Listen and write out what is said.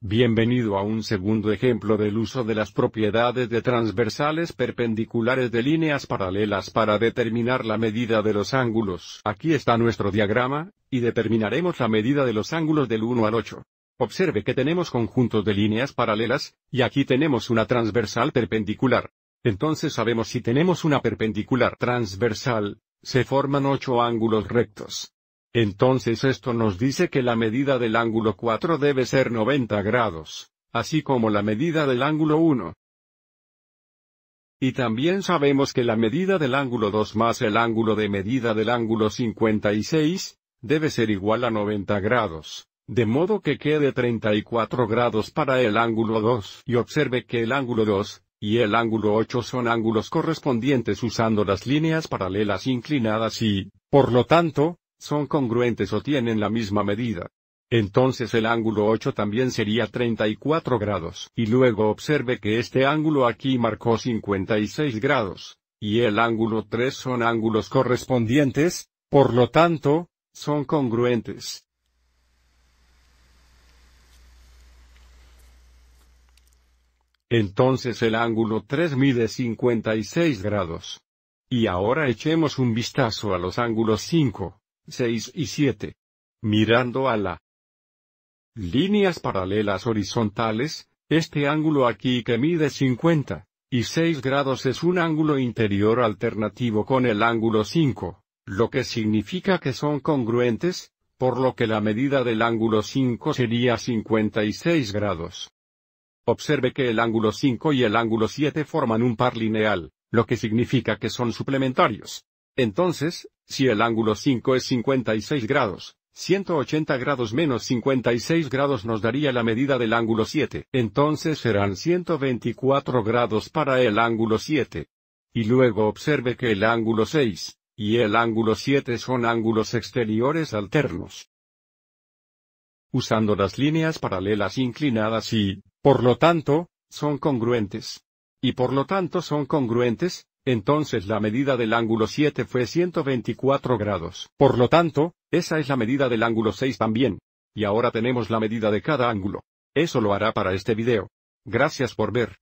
Bienvenido a un segundo ejemplo del uso de las propiedades de transversales perpendiculares de líneas paralelas para determinar la medida de los ángulos. Aquí está nuestro diagrama, y determinaremos la medida de los ángulos del 1 al 8. Observe que tenemos conjuntos de líneas paralelas, y aquí tenemos una transversal perpendicular. Entonces sabemos si tenemos una perpendicular transversal, se forman ocho ángulos rectos. Entonces esto nos dice que la medida del ángulo 4 debe ser 90 grados, así como la medida del ángulo 1. Y también sabemos que la medida del ángulo 2 más el ángulo de medida del ángulo 56, debe ser igual a 90 grados, de modo que quede 34 grados para el ángulo 2 y observe que el ángulo 2, y el ángulo 8 son ángulos correspondientes usando las líneas paralelas inclinadas y, por lo tanto, son congruentes o tienen la misma medida. Entonces el ángulo 8 también sería 34 grados. Y luego observe que este ángulo aquí marcó 56 grados, y el ángulo 3 son ángulos correspondientes, por lo tanto, son congruentes. Entonces el ángulo 3 mide 56 grados. Y ahora echemos un vistazo a los ángulos 5, 6 y 7. Mirando a la líneas paralelas horizontales, este ángulo aquí que mide 50 y 6 grados es un ángulo interior alternativo con el ángulo 5, lo que significa que son congruentes, por lo que la medida del ángulo 5 sería 56 grados. Observe que el ángulo 5 y el ángulo 7 forman un par lineal, lo que significa que son suplementarios. Entonces, si el ángulo 5 es 56 grados, 180 grados menos 56 grados nos daría la medida del ángulo 7. Entonces serán 124 grados para el ángulo 7. Y luego observe que el ángulo 6 y el ángulo 7 son ángulos exteriores alternos. Usando las líneas paralelas inclinadas y, por lo tanto, son congruentes. Y por lo tanto son congruentes, entonces la medida del ángulo 7 fue 124 grados. Por lo tanto, esa es la medida del ángulo 6 también. Y ahora tenemos la medida de cada ángulo. Eso lo hará para este video. Gracias por ver.